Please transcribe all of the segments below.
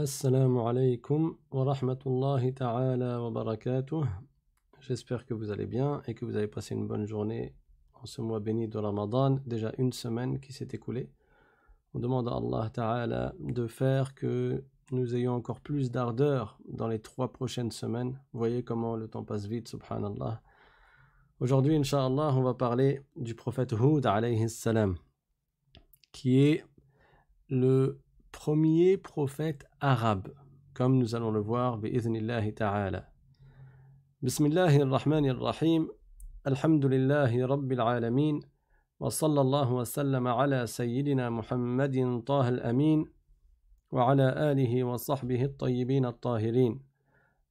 Assalamu alaikum wa rahmatullahi ta'ala wa barakatuh. J'espère que vous allez bien et que vous avez passé une bonne journée en ce mois béni de Ramadan, déjà une semaine qui s'est écoulée. On demande à Allah ta'ala de faire que nous ayons encore plus d'ardeur dans les trois prochaines semaines. voyez comment le temps passe vite, subhanallah. Aujourd'hui, inshallah, on va parler du prophète Hud alayhi salam, qui est le premier prophète arabe, comme nous allons le voir, bi'idhnillahi ta'ala. Bismillahir Rahmanir Rahim, Alhamdulillahi Rabbil Alamin, wa sallallahu wa sallam ala Sayyidina Muhammadin Taha al-Amin, wa ala alihi wa sahbihi al-tayyibin al-tahirin.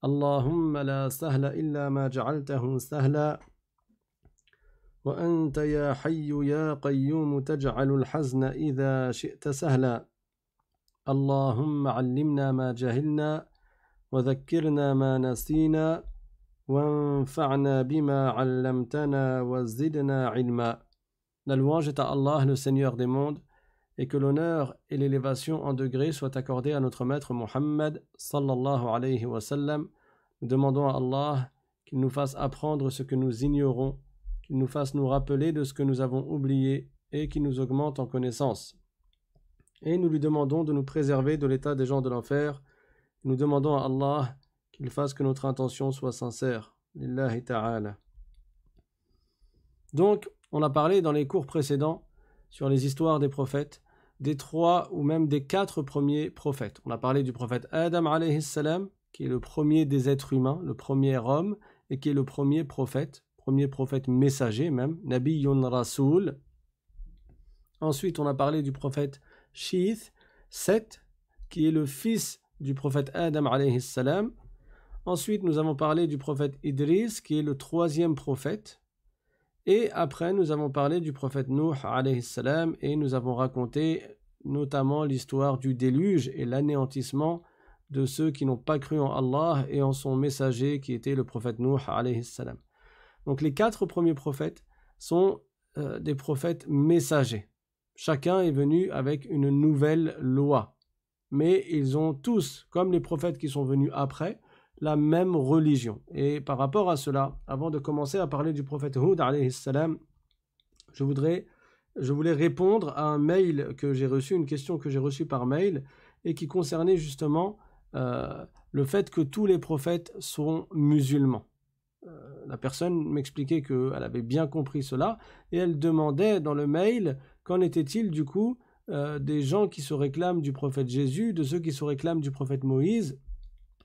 اللهم لا سهل إلا ما جعلته سهلا وأنت يا حي يا قيوم تجعل الحزن إذا شئت سهلا اللهم bima allamtana wa ilma. La louange est à Allah, le Seigneur des mondes, et que l'honneur et l'élévation en degrés soient accordés à notre maître Muhammad, sallallahu alayhi wa sallam. Nous demandons à Allah qu'il nous fasse apprendre ce que nous ignorons, qu'il nous fasse nous rappeler de ce que nous avons oublié et qu'il nous augmente en connaissance et nous lui demandons de nous préserver de l'état des gens de l'enfer. Nous demandons à Allah qu'il fasse que notre intention soit sincère. Donc, on a parlé dans les cours précédents sur les histoires des prophètes, des trois ou même des quatre premiers prophètes. On a parlé du prophète Adam alayhi salam, qui est le premier des êtres humains, le premier homme, et qui est le premier prophète, premier prophète messager même, Nabi Yun Rasul. Ensuite, on a parlé du prophète Shith, 7 qui est le fils du prophète Adam alayhi salam. Ensuite, nous avons parlé du prophète Idris, qui est le troisième prophète. Et après, nous avons parlé du prophète Nuh alayhi salam et nous avons raconté notamment l'histoire du déluge et l'anéantissement de ceux qui n'ont pas cru en Allah et en son messager qui était le prophète Nuh alayhi salam. Donc les quatre premiers prophètes sont euh, des prophètes messagers. Chacun est venu avec une nouvelle loi. Mais ils ont tous, comme les prophètes qui sont venus après, la même religion. Et par rapport à cela, avant de commencer à parler du prophète Hud, je je voulais répondre à un mail que j'ai reçu, une question que j'ai reçue par mail, et qui concernait justement euh, le fait que tous les prophètes sont musulmans. Euh, la personne m'expliquait qu'elle avait bien compris cela, et elle demandait dans le mail Qu'en était-il du coup euh, des gens qui se réclament du prophète Jésus, de ceux qui se réclament du prophète Moïse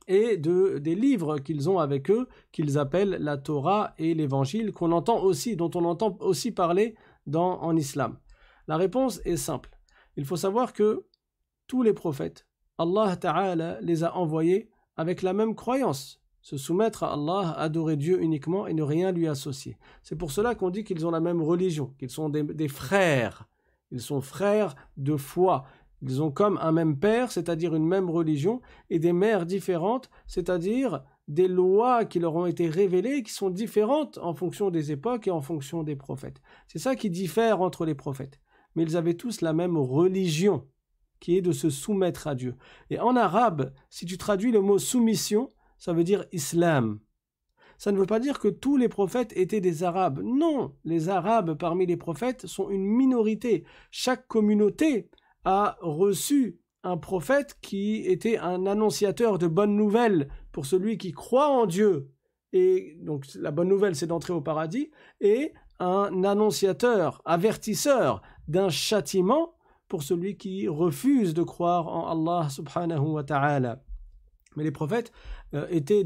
et de, des livres qu'ils ont avec eux, qu'ils appellent la Torah et l'Évangile, qu'on entend aussi, dont on entend aussi parler dans, en islam. La réponse est simple. Il faut savoir que tous les prophètes, Allah Ta'ala les a envoyés avec la même croyance, se soumettre à Allah, adorer Dieu uniquement et ne rien lui associer. C'est pour cela qu'on dit qu'ils ont la même religion, qu'ils sont des frères, ils sont frères de foi. Ils ont comme un même père, c'est-à-dire une même religion, et des mères différentes, c'est-à-dire des lois qui leur ont été révélées, qui sont différentes en fonction des époques et en fonction des prophètes. C'est ça qui diffère entre les prophètes. Mais ils avaient tous la même religion, qui est de se soumettre à Dieu. Et en arabe, si tu traduis le mot soumission, ça veut dire islam ça ne veut pas dire que tous les prophètes étaient des Arabes. Non, les Arabes parmi les prophètes sont une minorité. Chaque communauté a reçu un prophète qui était un annonciateur de bonnes nouvelles pour celui qui croit en Dieu. Et donc la bonne nouvelle, c'est d'entrer au paradis. Et un annonciateur, avertisseur d'un châtiment pour celui qui refuse de croire en Allah subhanahu wa ta'ala. Mais les prophètes euh, étaient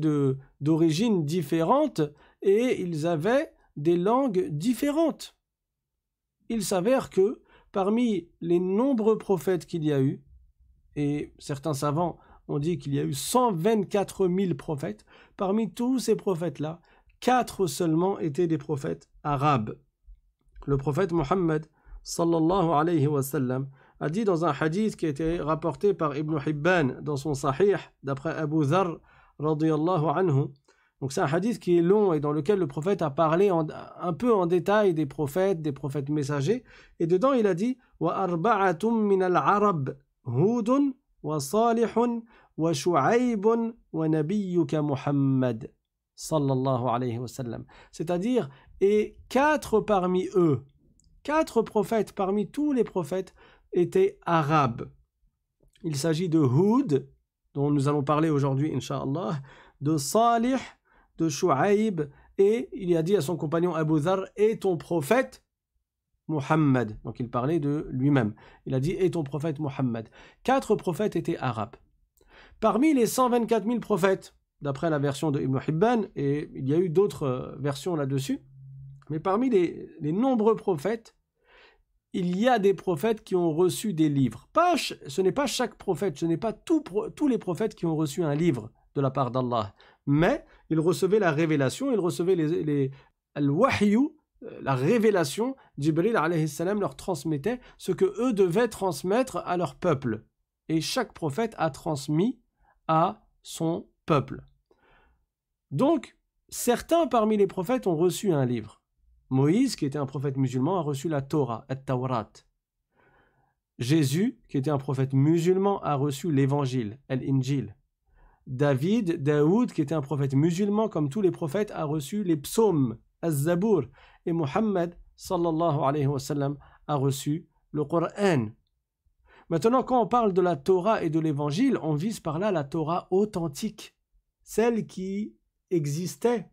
d'origine différente et ils avaient des langues différentes. Il s'avère que parmi les nombreux prophètes qu'il y a eu, et certains savants ont dit qu'il y a eu 124 000 prophètes, parmi tous ces prophètes-là, quatre seulement étaient des prophètes arabes. Le prophète Mohammed, sallallahu alayhi wa sallam, a dit dans un hadith qui a été rapporté par Ibn Hibban dans son Sahih, d'après Abu Dhar, anhu. Donc c'est un hadith qui est long et dans lequel le prophète a parlé un peu en détail des prophètes, des prophètes messagers. Et dedans, il a dit C'est-à-dire, et quatre parmi eux, quatre prophètes parmi tous les prophètes étaient arabes. Il s'agit de Houd, dont nous allons parler aujourd'hui, Inch'Allah, de Salih, de Shu'aib, et il a dit à son compagnon Abu Zar, et ton prophète Muhammad. Donc il parlait de lui-même. Il a dit, et ton prophète Muhammad. Quatre prophètes étaient arabes. Parmi les 124 000 prophètes, d'après la version de Ibn Hibban, et il y a eu d'autres euh, versions là-dessus, mais parmi les nombreux prophètes, il y a des prophètes qui ont reçu des livres. Pas, ce n'est pas chaque prophète, ce n'est pas tous les prophètes qui ont reçu un livre de la part d'Allah. Mais ils recevaient la révélation, ils recevaient les, les al euh, la révélation. Jibril salam leur transmettait ce que eux devaient transmettre à leur peuple. Et chaque prophète a transmis à son peuple. Donc, certains parmi les prophètes ont reçu un livre. Moïse, qui était un prophète musulman, a reçu la Torah, et Tawrat. Jésus, qui était un prophète musulman, a reçu l'évangile, injil David, Daoud, qui était un prophète musulman, comme tous les prophètes, a reçu les psaumes, az Et Mohammed, sallallahu alayhi wa a reçu le Coran. Maintenant, quand on parle de la Torah et de l'évangile, on vise par là la Torah authentique, celle qui existait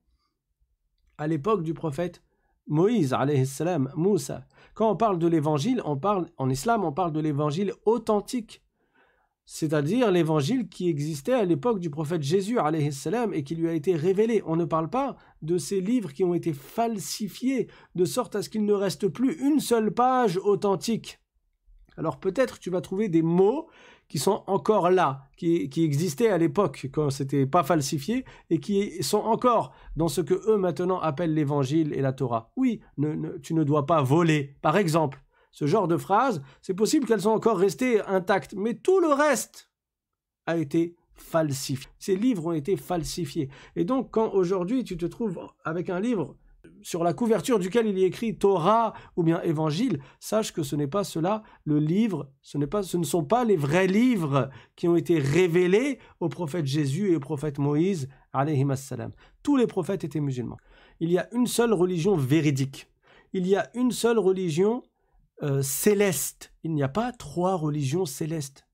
à l'époque du prophète Moïse, alayhi salam, Moussa. Quand on parle de l'évangile, on parle, en islam, on parle de l'évangile authentique, c'est-à-dire l'évangile qui existait à l'époque du prophète Jésus, alayhi salam, et qui lui a été révélé. On ne parle pas de ces livres qui ont été falsifiés, de sorte à ce qu'il ne reste plus une seule page authentique. Alors peut-être tu vas trouver des mots qui sont encore là, qui, existaient à l'époque, quand c'était pas falsifié, et qui sont encore dans ce que eux maintenant appellent l'évangile et la Torah. Oui, tu ne dois pas voler, par exemple. Ce genre de phrases, c'est possible qu'elles sont encore restées intactes, mais tout le reste a été falsifié. Ces livres ont été falsifiés. Et donc, quand aujourd'hui tu te trouves avec un livre sur la couverture duquel il est écrit Torah ou bien Évangile, sache que ce n'est pas cela le livre, ce, n'est pas, ce ne sont pas les vrais livres qui ont été révélés au prophète Jésus et au prophète Moïse, Tous les prophètes étaient musulmans. Il y a une seule religion véridique. Il y a une seule religion euh, céleste. Il n'y a pas trois religions célestes.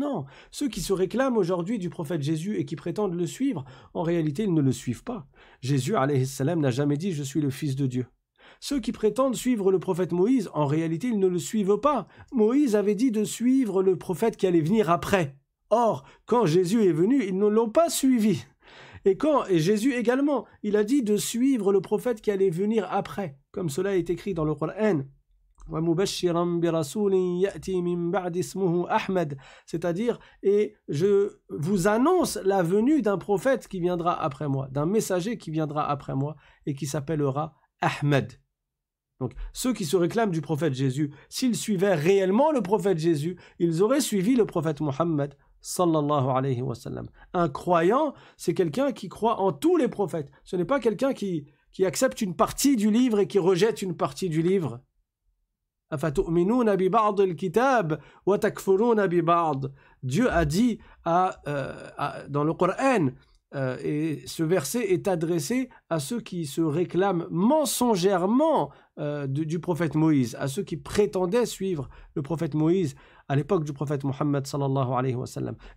Non, ceux qui se réclament aujourd'hui du prophète Jésus et qui prétendent le suivre, en réalité, ils ne le suivent pas. Jésus, salam, n'a jamais dit « Je suis le Fils de Dieu ». Ceux qui prétendent suivre le prophète Moïse, en réalité, ils ne le suivent pas. Moïse avait dit de suivre le prophète qui allait venir après. Or, quand Jésus est venu, ils ne l'ont pas suivi. Et quand et Jésus également, il a dit de suivre le prophète qui allait venir après, comme cela est écrit dans le Coran. C'est-à-dire, et je vous annonce la venue d'un prophète qui viendra après moi, d'un messager qui viendra après moi et qui s'appellera Ahmed. Donc, ceux qui se réclament du prophète Jésus, s'ils suivaient réellement le prophète Jésus, ils auraient suivi le prophète Mohammed. Sallallahu alayhi wa Un croyant, c'est quelqu'un qui croit en tous les prophètes. Ce n'est pas quelqu'un qui accepte une partie du livre et qui rejette une partie du livre. Dieu a dit à, euh, dans le Coran euh, et ce verset est adressé à ceux qui se réclament mensongèrement euh, du prophète Moïse, à ceux qui prétendaient suivre le prophète Moïse à l'époque du prophète Mohammed sallallahu alayhi wa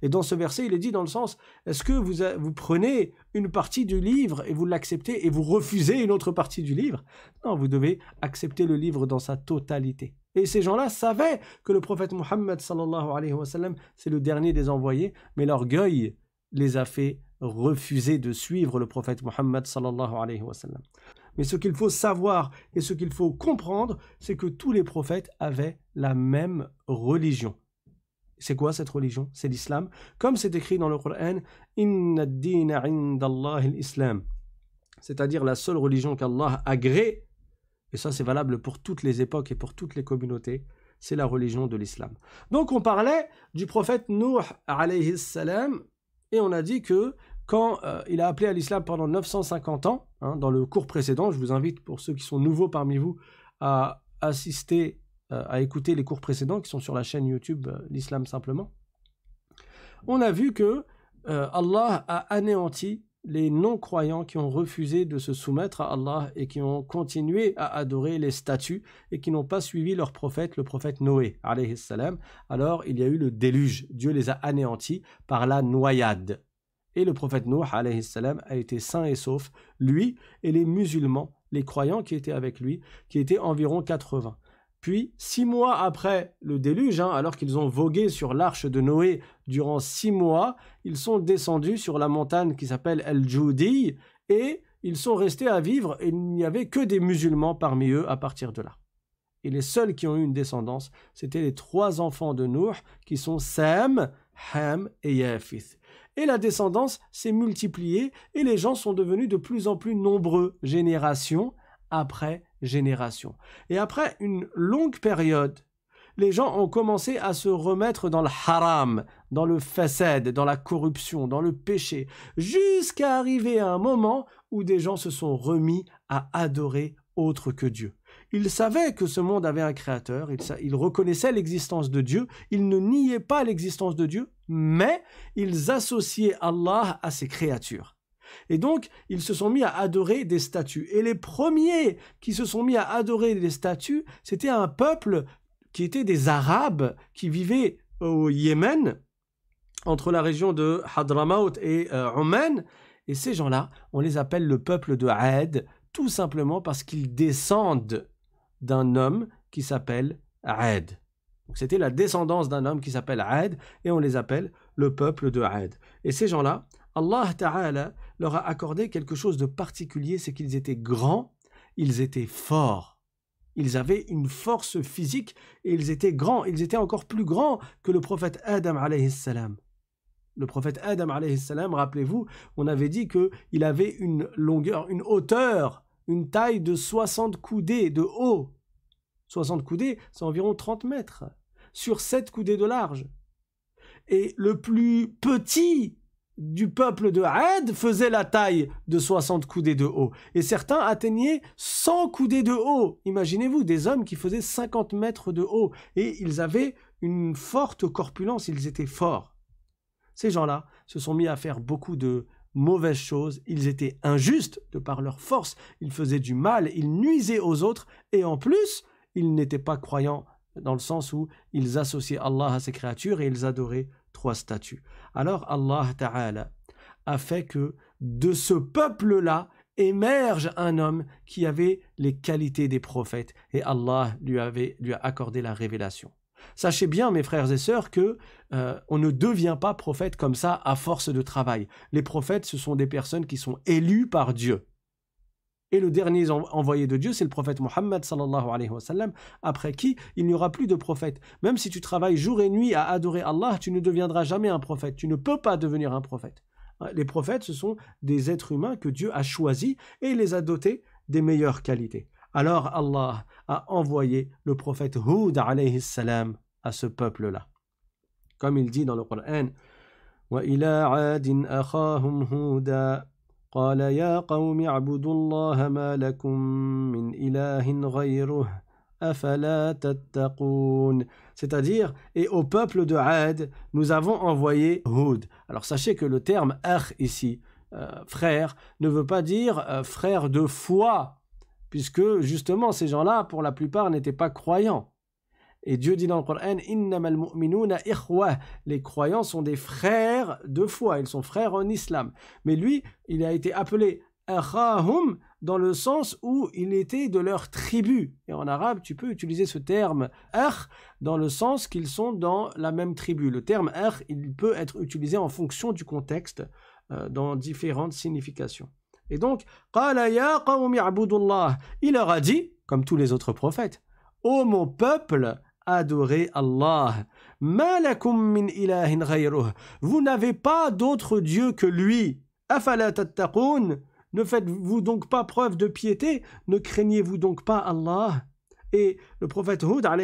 Et dans ce verset, il est dit dans le sens est-ce que vous, prenez une partie du livre et vous l'acceptez et vous refusez une autre partie du livre Non, vous devez accepter le livre dans sa totalité. Et ces gens-là savaient que le prophète Mohammed sallallahu alayhi wa c'est le dernier des envoyés, mais l'orgueil les a fait refuser de suivre le prophète Mohammed sallallahu alayhi wa mais ce qu'il faut savoir et ce qu'il faut comprendre, c'est que tous les prophètes avaient la même religion. C'est quoi cette religion C'est l'islam. Comme c'est écrit dans le Coran, Inna l'islam. C'est-à-dire la seule religion qu'Allah agrée, et ça c'est valable pour toutes les époques et pour toutes les communautés, c'est la religion de l'islam. Donc on parlait du prophète Nuh alayhi salam, et on a dit que quand euh, il a appelé à l'islam pendant 950 ans, hein, dans le cours précédent, je vous invite pour ceux qui sont nouveaux parmi vous à assister, euh, à écouter les cours précédents qui sont sur la chaîne YouTube euh, l'islam simplement, on a vu que Allah a anéanti les non-croyants qui ont refusé de se soumettre à Allah et qui ont continué à adorer les statues et qui n'ont pas suivi leur prophète, le prophète Noé, alors il y a eu le déluge. Dieu les a anéantis par la noyade. Et le prophète Nuh alayhi salam, a été sain et sauf, lui et les musulmans, les croyants qui étaient avec lui, qui étaient environ 80. Puis, six mois après le déluge, hein, alors qu'ils ont vogué sur l'arche de Noé durant six mois, ils sont descendus sur la montagne qui s'appelle El-Joudi et ils sont restés à vivre et il n'y avait que des musulmans parmi eux à partir de là. Et les seuls qui ont eu une descendance, c'était les trois enfants de Nour qui sont Sem, Ham et Yafith et la descendance s'est multipliée et les gens sont devenus de plus en plus nombreux, génération après génération. Et après une longue période, les gens ont commencé à se remettre dans le haram, dans le fasad, dans la corruption, dans le péché, jusqu'à arriver à un moment où des gens se sont remis à adorer autre que Dieu. Ils savaient que ce monde avait un créateur, ils reconnaissaient l'existence de Dieu, ils ne niaient pas l'existence de Dieu, mais ils associaient Allah à ses créatures. Et donc, ils se sont mis à adorer des statues. Et les premiers qui se sont mis à adorer des statues, c'était un peuple qui était des Arabes qui vivaient au Yémen, entre la région de Hadramaut et euh, Et ces gens-là, on les appelle le peuple de Had, tout simplement parce qu'ils descendent d'un homme qui s'appelle Aed. C'était la descendance d'un homme qui s'appelle Aed, et on les appelle le peuple de Aed. Et ces gens-là, Allah Ta'ala leur a accordé quelque chose de particulier, c'est qu'ils étaient grands, ils étaient forts. Ils avaient une force physique et ils étaient grands, ils étaient encore plus grands que le prophète Adam alayhi salam. Le prophète Adam alayhi salam, rappelez-vous, on avait dit qu'il avait une longueur, une hauteur une taille de 60 coudées de haut. 60 coudées, c'est environ 30 mètres, sur 7 coudées de large. Et le plus petit du peuple de Had faisait la taille de 60 coudées de haut. Et certains atteignaient 100 coudées de haut. Imaginez-vous, des hommes qui faisaient 50 mètres de haut. Et ils avaient une forte corpulence, ils étaient forts. Ces gens-là se sont mis à faire beaucoup de mauvaises choses, ils étaient injustes de par leur force, ils faisaient du mal, ils nuisaient aux autres, et en plus, ils n'étaient pas croyants dans le sens où ils associaient Allah à ses créatures et ils adoraient trois statues. Alors Allah Ta'ala a fait que de ce peuple-là émerge un homme qui avait les qualités des prophètes et Allah lui, avait, lui a accordé la révélation. Sachez bien, mes frères et sœurs, que euh, on ne devient pas prophète comme ça à force de travail. Les prophètes, ce sont des personnes qui sont élues par Dieu. Et le dernier envoyé de Dieu, c'est le prophète Mohammed sallallahu alayhi wa sallam, après qui il n'y aura plus de prophète. Même si tu travailles jour et nuit à adorer Allah, tu ne deviendras jamais un prophète. Tu ne peux pas devenir un prophète. Hein, les prophètes, ce sont des êtres humains que Dieu a choisis et les a dotés des meilleures qualités. Alors Allah a envoyé le prophète Hud alayhi salam à ce peuple-là. Comme il dit dans le Coran, C'est-à-dire, et au peuple de Had, nous avons envoyé Hud. Alors sachez que le terme Akh ici, euh, frère, ne veut pas dire euh, frère de foi puisque justement ces gens-là, pour la plupart, n'étaient pas croyants. Et Dieu dit dans le Coran, ikhwa. Les croyants sont des frères de foi, ils sont frères en islam. Mais lui, il a été appelé akhahum dans le sens où il était de leur tribu. Et en arabe, tu peux utiliser ce terme akh dans le sens qu'ils sont dans la même tribu. Le terme akh, il peut être utilisé en fonction du contexte euh, dans différentes significations. Et donc, il leur a dit, comme tous les autres prophètes, Ô mon peuple, adorez Allah. Vous n'avez pas d'autre Dieu que lui. Ne faites-vous donc pas preuve de piété Ne craignez-vous donc pas Allah Et le prophète Hud a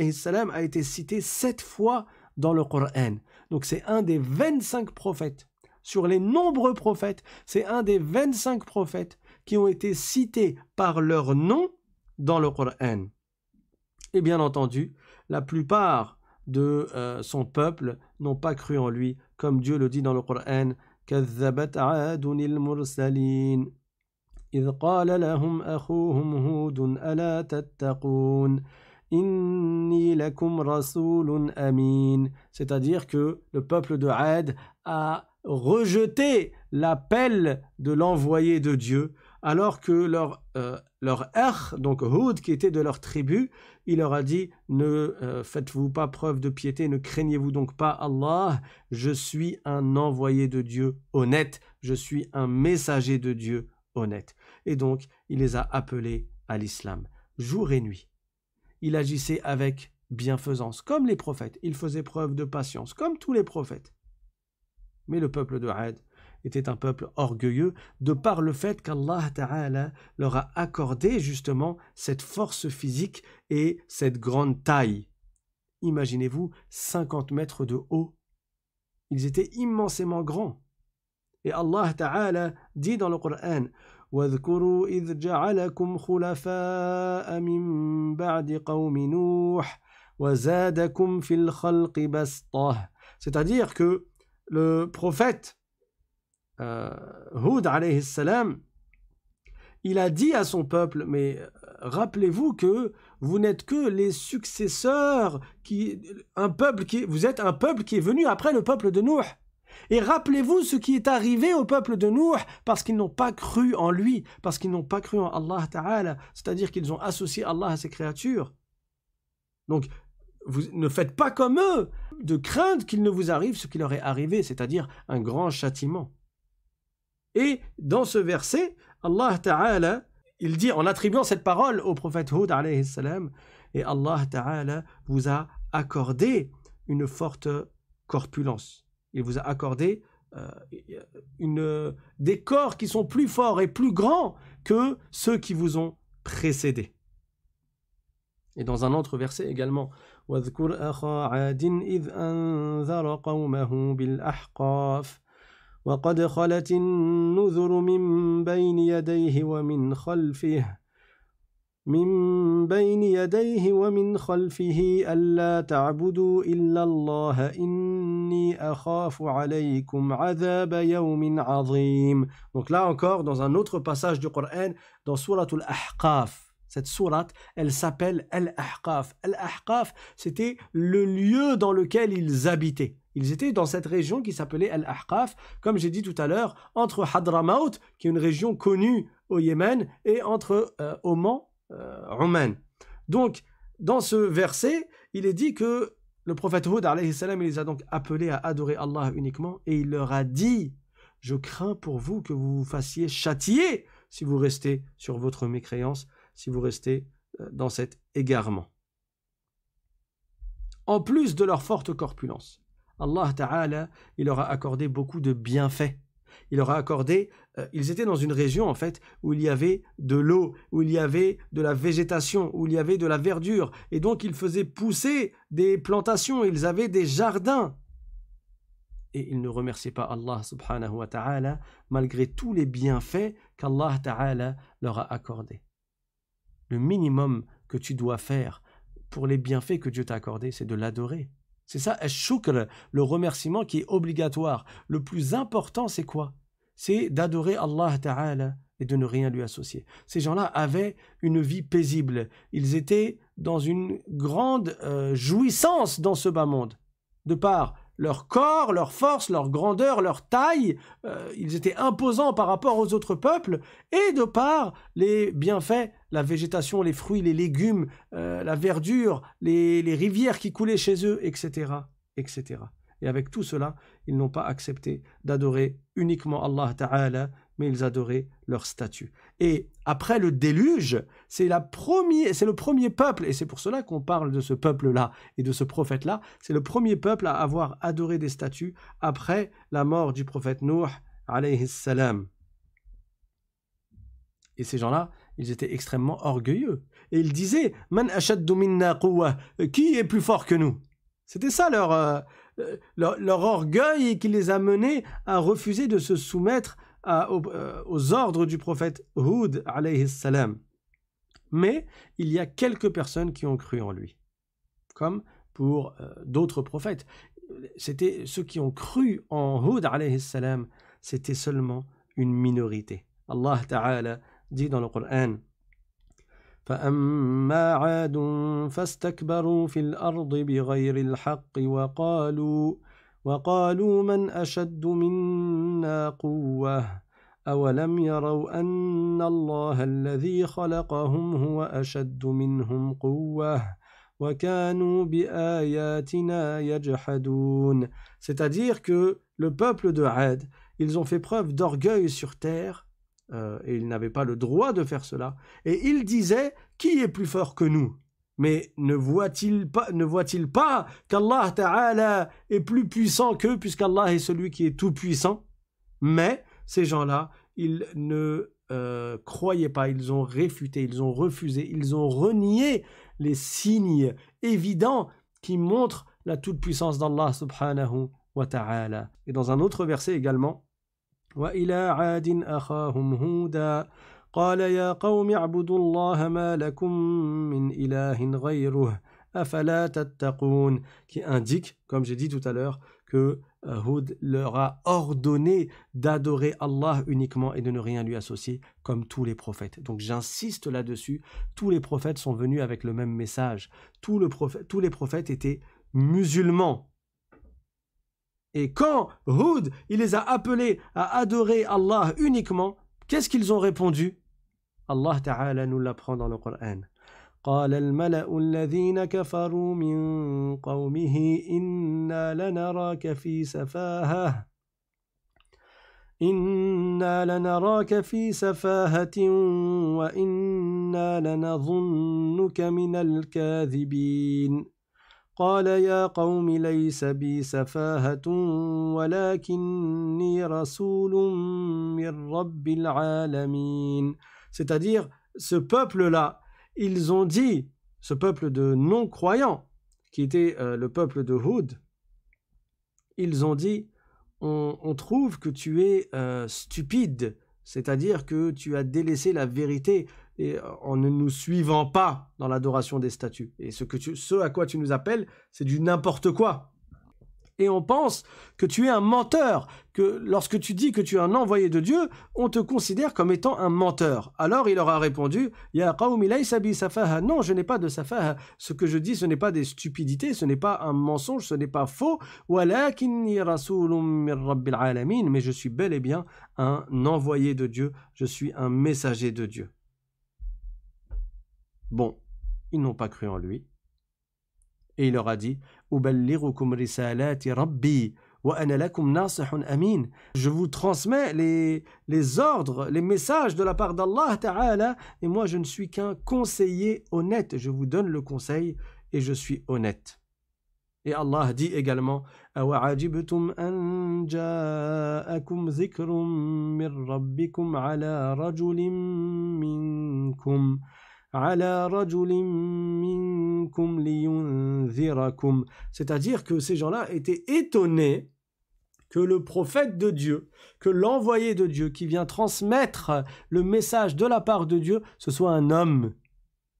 été cité sept fois dans le Coran. Donc c'est un des 25 prophètes sur les nombreux prophètes. C'est un des 25 prophètes qui ont été cités par leur nom dans le Coran. Et bien entendu, la plupart de euh, son peuple n'ont pas cru en lui, comme Dieu le dit dans le Coran. c'est-à-dire que le peuple de Ad a rejeté l'appel de l'envoyé de Dieu, alors que leur, euh, leur er, donc Houd, qui était de leur tribu, il leur a dit Ne euh, faites-vous pas preuve de piété, ne craignez-vous donc pas Allah, je suis un envoyé de Dieu honnête, je suis un messager de Dieu honnête. Et donc, il les a appelés à l'islam, jour et nuit. Il agissait avec bienfaisance, comme les prophètes, il faisait preuve de patience, comme tous les prophètes. Mais le peuple de Had était un peuple orgueilleux de par le fait qu'Allah Ta'ala leur a accordé justement cette force physique et cette grande taille. Imaginez-vous 50 mètres de haut. Ils étaient immensément grands. Et Allah Ta'ala dit dans le Coran C'est-à-dire que le prophète Houd, euh, alayhi salam, il a dit à son peuple, mais euh, rappelez-vous que vous n'êtes que les successeurs, qui, un peuple qui, vous êtes un peuple qui est venu après le peuple de Nuh. Et rappelez-vous ce qui est arrivé au peuple de Nuh parce qu'ils n'ont pas cru en lui, parce qu'ils n'ont pas cru en Allah Ta'ala, c'est-à-dire qu'ils ont associé Allah à ses créatures. Donc vous ne faites pas comme eux, de crainte qu'il ne vous arrive ce qui leur est arrivé, c'est-à-dire un grand châtiment. Et dans ce verset, Allah Ta'ala, il dit en attribuant cette parole au prophète Hud alayhi salam, et Allah Ta'ala vous a accordé une forte corpulence. Il vous a accordé euh, des corps qui sont plus forts et plus grands que ceux qui vous ont précédés. Et dans un autre verset également, واذكر أخا عاد إذ أنذر قومه بالأحقاف وقد خلت النذر من بين يديه ومن خلفه من بين يديه ومن خلفه ألا تعبدوا إلا الله إني أخاف عليكم عذاب يوم عظيم Donc là encore, dans un autre passage du Coran, dans sourate Al-Ahqaf, Cette sourate, elle s'appelle Al-Ahqaf. Al-Ahqaf, c'était le lieu dans lequel ils habitaient. Ils étaient dans cette région qui s'appelait Al-Ahqaf, comme j'ai dit tout à l'heure, entre Hadramaut, qui est une région connue au Yémen, et entre Oman, euh, euh, Oman. Donc, dans ce verset, il est dit que le prophète Hud, il les a donc appelés à adorer Allah uniquement, et il leur a dit « Je crains pour vous que vous vous fassiez châtier si vous restez sur votre mécréance. » si vous restez euh, dans cet égarement. En plus de leur forte corpulence, Allah Ta'ala, il leur a accordé beaucoup de bienfaits. Il leur a accordé, euh, ils étaient dans une région en fait où il y avait de l'eau, où il y avait de la végétation, où il y avait de la verdure, et donc ils faisaient pousser des plantations, ils avaient des jardins. Et ils ne remerciaient pas Allah subhanahu wa ta'ala malgré tous les bienfaits qu'Allah ta'ala leur a accordés le minimum que tu dois faire pour les bienfaits que Dieu t'a accordés, c'est de l'adorer. C'est ça, le remerciement qui est obligatoire. Le plus important, c'est quoi C'est d'adorer Allah Ta'ala et de ne rien lui associer. Ces gens-là avaient une vie paisible. Ils étaient dans une grande euh, jouissance dans ce bas monde, de part leur corps, leur force, leur grandeur, leur taille, euh, ils étaient imposants par rapport aux autres peuples, et de par les bienfaits, la végétation, les fruits, les légumes, euh, la verdure, les, rivières qui coulaient chez eux, etc., etc. Et avec tout cela, ils n'ont pas accepté d'adorer uniquement Allah Ta'ala, mais ils adoraient leur statut. Et après le déluge, c'est le premier peuple, et c'est pour cela qu'on parle de ce peuple-là et de ce prophète-là, c'est le premier peuple à avoir adoré des statues après la mort du prophète Nuh, alayhi salam. Et ces gens-là, ils étaient extrêmement orgueilleux. Et ils disaient, Man minna qui est plus fort que nous C'était ça leur, euh, euh, leur, leur orgueil qui les a menés à refuser de se soumettre euh, aux, ordres du prophète Houd alayhi salam. Mais il y a quelques personnes qui ont cru en lui, comme pour euh, d'autres prophètes. C'était ceux qui ont cru en Houd alayhi salam, c'était seulement une minorité. Allah Ta'ala dit dans le Coran وقالوا من أشد منا قوة أولم يروا أن الله الذي خلقهم هو أشد منهم قوة وكانوا بآياتنا يجحدون C'est-à-dire que le peuple de Had, ils ont fait preuve d'orgueil sur terre euh, et ils n'avaient pas le droit de faire cela. Et ils disaient, qui est plus fort que nous mais ne voit-il pas, ne voit-il pas qu'Allah Ta'ala est plus puissant qu'eux, puisqu'Allah est celui qui est tout puissant Mais ces gens-là, ils ne euh, croyaient pas, ils ont réfuté, ils ont refusé, ils ont renié les signes évidents qui montrent la toute-puissance d'Allah subhanahu wa ta'ala. Et dans un autre verset également, qui indique, comme j'ai dit tout à l'heure, que Hud euh, leur a ordonné d'adorer Allah uniquement et de ne rien lui associer, comme tous les prophètes. Donc j'insiste là-dessus, tous les prophètes sont venus avec le même message. tous les prophètes étaient musulmans. Et quand Hud, il les a appelés à adorer Allah uniquement, Qu'est-ce qu'ils ont répondu Allah Ta'ala nous l'apprend dans le Coran. قال الملأ الذين كفروا من قومه إنا لنراك في سفاهة إنا لنراك في سفاهة وإنا لنظنك من الكاذبين C'est-à-dire, ce peuple-là, ils ont dit, ce peuple de non-croyants, qui était euh, le peuple de Houd, ils ont dit, on, trouve que tu es euh, stupide, c'est-à-dire que tu as délaissé la vérité, et euh, en ne nous suivant pas dans l'adoration des statues. Et ce, que ce à quoi tu nous appelles, c'est du n'importe quoi. Et on pense que tu es un menteur, que lorsque tu dis que tu es un envoyé de Dieu, on te considère comme étant un menteur. Alors il aura répondu, Ya safaha. Non, je n'ai pas de safaha. Ce que je dis, ce n'est pas des stupidités, ce n'est pas un mensonge, ce n'est pas faux. Mais je suis bel et bien un envoyé de Dieu, je suis un messager de Dieu. Bon, ils n'ont pas cru en lui. Et il leur a dit Je vous transmets les, ordres, les messages de la part d'Allah Ta'ala, et moi je ne suis qu'un conseiller honnête. Je vous donne le conseil et je suis honnête. Et Allah dit également c'est-à-dire que ces gens-là étaient étonnés que le prophète de Dieu, que l'envoyé de Dieu qui vient transmettre le message de la part de Dieu, ce soit un homme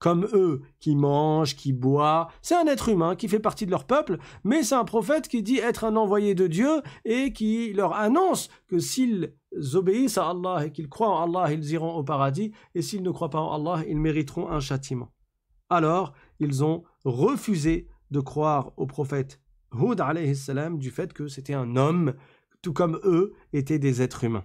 comme eux, qui mangent, qui boivent. C'est un être humain qui fait partie de leur peuple, mais c'est un prophète qui dit être un envoyé de Dieu et qui leur annonce que s'ils obéissent à Allah et qu'ils croient en Allah, ils iront au paradis, et s'ils ne croient pas en Allah, ils mériteront un châtiment. Alors, ils ont refusé de croire au prophète Hud salam du fait que c'était un homme, tout comme eux étaient des êtres humains.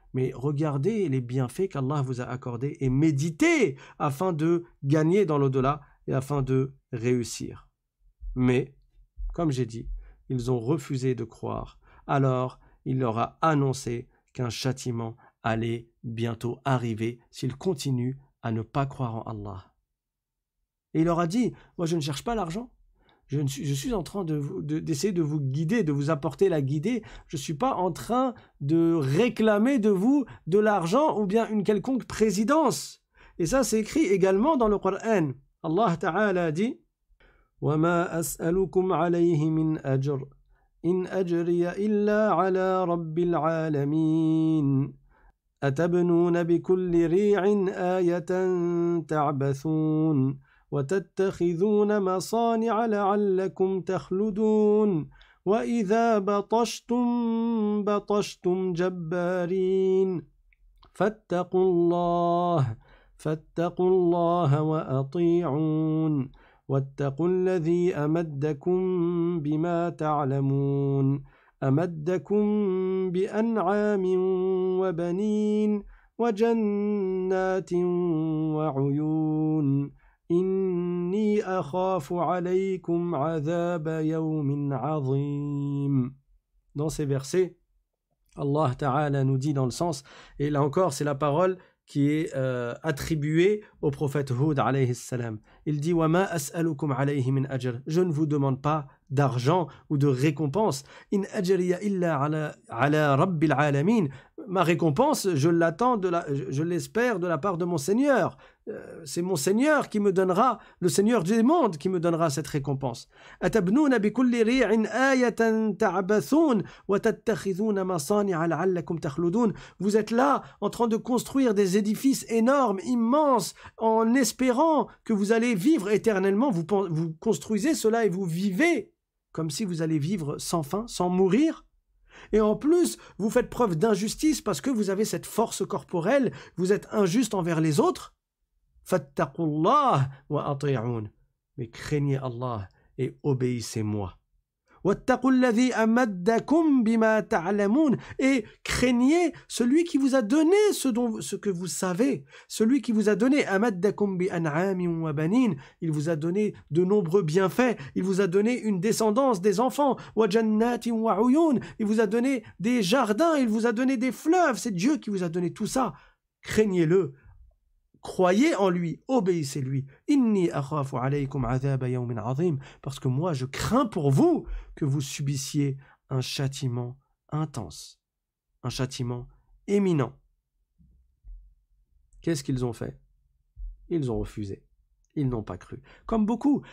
mais regardez les bienfaits qu'Allah vous a accordés et méditez afin de gagner dans l'au-delà et afin de réussir. Mais, comme j'ai dit, ils ont refusé de croire. Alors, il leur a annoncé qu'un châtiment allait bientôt arriver s'ils continuent à ne pas croire en Allah. Et il leur a dit, moi je ne cherche pas l'argent, je, ne suis, je suis en train d'essayer de, de, vous guider, de vous apporter la guidée. Je ne suis pas en train de réclamer de vous de l'argent ou bien une quelconque présidence. Et ça, c'est écrit également dans le Coran. Allah Ta'ala dit وَمَا أَسْأَلُكُمْ عَلَيْهِ مِنْ أَجْرٍ إِنْ أَجْرِيَ إِلَّا عَلَىٰ رَبِّ الْعَالَمِينَ أَتَبْنُونَ بِكُلِّ رِيعٍ آيَةً تَعْبَثُونَ وتتخذون مصانع لعلكم تخلدون وإذا بطشتم بطشتم جبارين فاتقوا الله فاتقوا الله وأطيعون واتقوا الذي أمدكم بما تعلمون أمدكم بأنعام وبنين وجنات وعيون Dans ces versets, Allah Ta'ala nous dit dans le sens, et là encore c'est la parole qui est euh, attribuée au prophète Hud alayhi salam. Il dit Je ne vous demande pas d'argent ou de récompense. In illa ala, alamin. Ma récompense, je l'attends, de la, je l'espère de la part de mon Seigneur. Euh, c'est mon Seigneur qui me donnera, le Seigneur du monde qui me donnera cette récompense. Vous êtes là en train de construire des édifices énormes, immenses, en espérant que vous allez vivre éternellement. Vous, vous construisez cela et vous vivez comme si vous allez vivre sans fin, sans mourir. Et en plus, vous faites preuve d'injustice parce que vous avez cette force corporelle, vous êtes injuste envers les autres. Mais craignez Allah et obéissez-moi. Et craignez celui qui vous a donné ce, dont, ce que vous savez, celui qui vous a donné Il vous a donné de nombreux bienfaits, il vous a donné une descendance des enfants, il vous a donné des jardins, il vous a donné des fleuves, c'est Dieu qui vous a donné tout ça. Craignez-le croyez en lui, obéissez-lui. Parce que moi, je crains pour vous que vous subissiez un châtiment intense, un châtiment éminent. Qu'est-ce qu'ils ont fait Ils ont refusé. Ils n'ont pas cru. Comme beaucoup,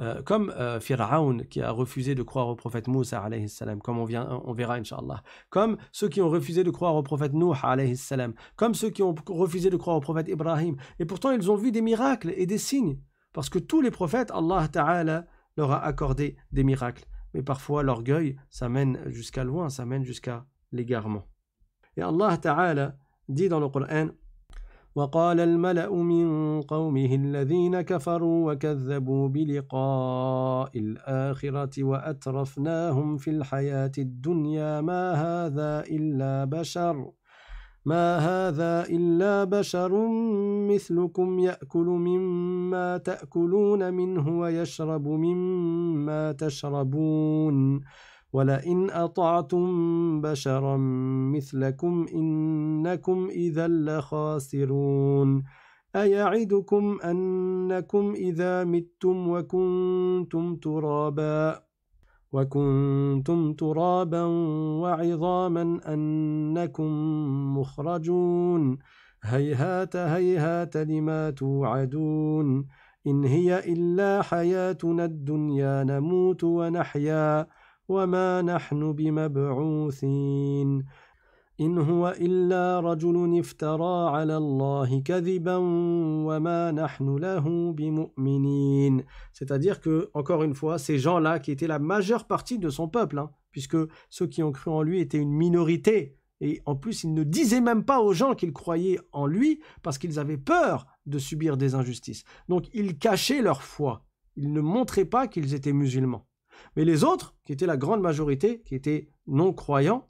euh, comme euh, Firaoun qui a refusé de croire au prophète Moussa alayhi salam, comme on, vient, verra inshallah, comme ceux qui ont refusé de croire au prophète Nuh alayhi salam, comme ceux qui ont refusé de croire au prophète Ibrahim. Et pourtant ils ont vu des miracles et des signes, parce que tous les prophètes, Allah Ta'ala leur a accordé des miracles. Mais parfois l'orgueil, ça mène jusqu'à loin, ça mène jusqu'à l'égarement. Et Allah Ta'ala dit dans le Coran, وقال الملأ من قومه الذين كفروا وكذبوا بلقاء الآخرة وأترفناهم في الحياة الدنيا ما هذا إلا بشر ما هذا إلا بشر مثلكم يأكل مما تأكلون منه ويشرب مما تشربون ولئن أطعتم بشرا مثلكم إنكم إذا لخاسرون أيعدكم أنكم إذا متم وكنتم ترابا وكنتم ترابا وعظاما أنكم مخرجون هيهات هيهات لما توعدون إن هي إلا حياتنا الدنيا نموت ونحيا C'est-à-dire que, encore une fois, ces gens-là qui étaient la majeure partie de son peuple, hein, puisque ceux qui ont cru en lui étaient une minorité, et en plus ils ne disaient même pas aux gens qu'ils croyaient en lui parce qu'ils avaient peur de subir des injustices. Donc ils cachaient leur foi, ils ne montraient pas qu'ils étaient musulmans. Mais les autres, qui étaient la grande majorité, qui étaient non-croyants,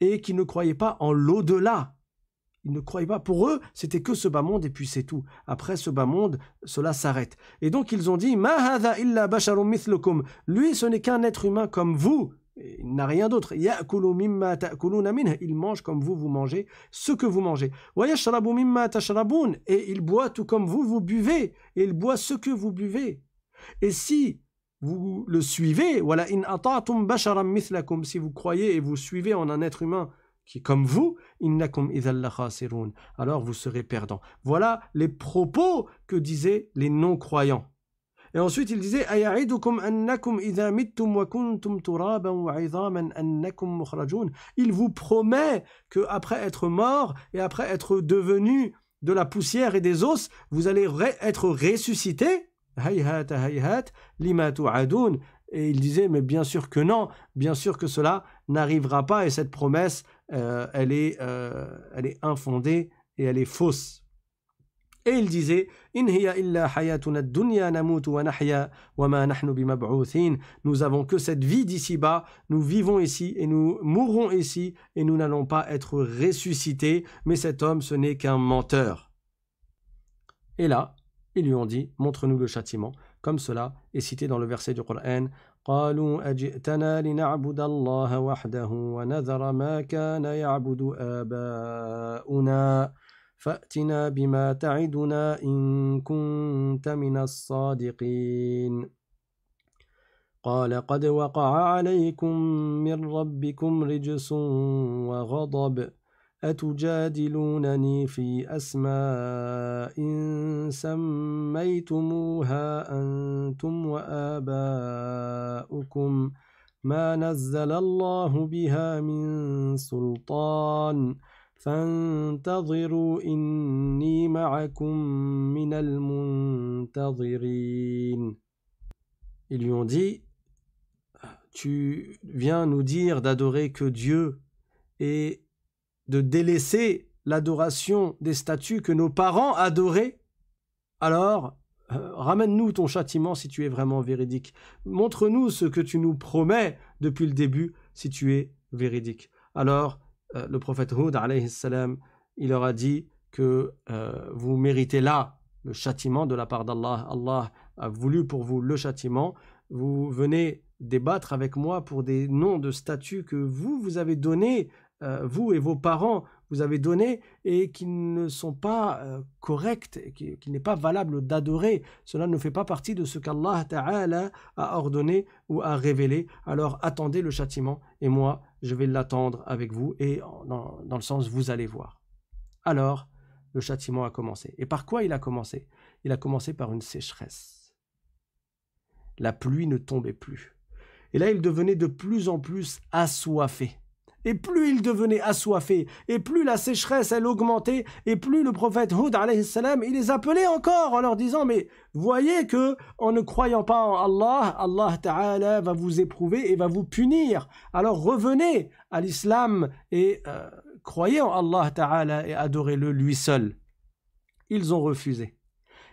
et qui ne croyaient pas en l'au-delà, ils ne croyaient pas. Pour eux, c'était que ce bas monde et puis c'est tout. Après ce bas monde, cela s'arrête. Et donc ils ont dit Mahada illa mithlukum. Lui, ce n'est qu'un être humain comme vous. Il n'a rien d'autre. Il mange comme vous, vous mangez ce que vous mangez. Et il boit tout comme vous, vous buvez. Et il boit ce que vous buvez. Et si vous le suivez, voilà, in ata'tum basharam mithlakum, si vous croyez et vous suivez en un être humain qui est comme vous, innakum alors vous serez perdant. Voilà les propos que disaient les non-croyants. Et ensuite, il disait Il vous promet que après être mort et après être devenu de la poussière et des os, vous allez être ressuscité et il disait, mais bien sûr que non, bien sûr que cela n'arrivera pas et cette promesse, euh, elle, est, euh, elle est infondée et elle est fausse. Et il disait, Nous avons que cette vie d'ici-bas, nous vivons ici et nous mourrons ici et nous n'allons pas être ressuscités, mais cet homme ce n'est qu'un menteur. Et là, Ils lui ont dit Montre-nous le châtiment, comme cela est cité dans le verset du Coran. قالوا أجئتنا لنعبد الله وحده ونذر ما كان يعبد آباؤنا فأتنا بما تعدنا إن كنت من الصادقين قال قد وقع عليكم من ربكم رجس وغضب أتجادلونني في أسماء سميتموها أنتم وآباؤكم ما نزل الله بها من سلطان فانتظروا إني معكم من المنتظرين Ils lui ont dit, tu viens nous dire d'adorer que Dieu et de délaisser l'adoration des statues que nos parents adoraient, alors euh, ramène-nous ton châtiment si tu es vraiment véridique. Montre-nous ce que tu nous promets depuis le début si tu es véridique. Alors, euh, le prophète Hud, salam, il leur a dit que euh, vous méritez là le châtiment de la part d'Allah. Allah a voulu pour vous le châtiment. Vous venez débattre avec moi pour des noms de statues que vous, vous avez donnés euh, vous et vos parents vous avez donné et qui ne sont pas euh, corrects, qu'il qui n'est pas valable d'adorer. Cela ne fait pas partie de ce qu'Allah Ta'ala a ordonné ou a révélé. Alors attendez le châtiment et moi, je vais l'attendre avec vous et dans, le sens vous allez voir. Alors, le châtiment a commencé. Et par quoi il a commencé Il a commencé par une sécheresse. La pluie ne tombait plus. Et là, il devenait de plus en plus assoiffé. Et plus ils devenaient assoiffés, et plus la sécheresse elle augmentait, et plus le prophète Hud salam, il les appelait encore en leur disant mais voyez que en ne croyant pas en Allah, Allah Ta'ala va vous éprouver et va vous punir. Alors revenez à l'islam et euh, croyez en Allah Ta'ala et adorez-le lui seul. Ils ont refusé.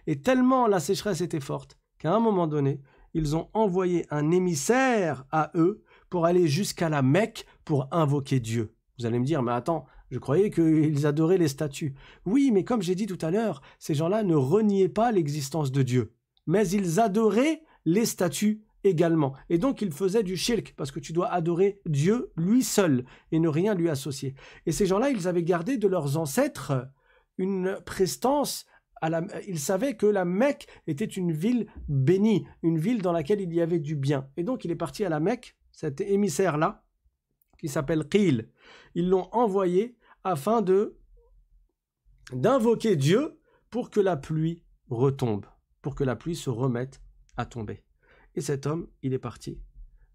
Et tellement la sécheresse était forte qu'à un moment donné, ils ont envoyé un émissaire à eux pour aller jusqu'à la Mecque pour invoquer Dieu. Vous allez me dire, mais attends, je croyais qu'ils adoraient les statues. Oui, mais comme j'ai dit tout à l'heure, ces gens-là ne reniaient pas l'existence de Dieu. Mais ils adoraient les statues également. Et donc ils faisaient du shirk, parce que tu dois adorer Dieu lui seul, et ne rien lui associer. Et ces gens-là, ils avaient gardé de leurs ancêtres une prestance à la, ils savaient que la Mecque était une ville bénie, une ville dans laquelle il y avait du bien. Et donc il est parti à la Mecque, cet émissaire-là, qui s'appelle Qil. Ils l'ont envoyé afin de d'invoquer Dieu pour que la pluie retombe, pour que la pluie se remette à tomber. Et cet homme, il est parti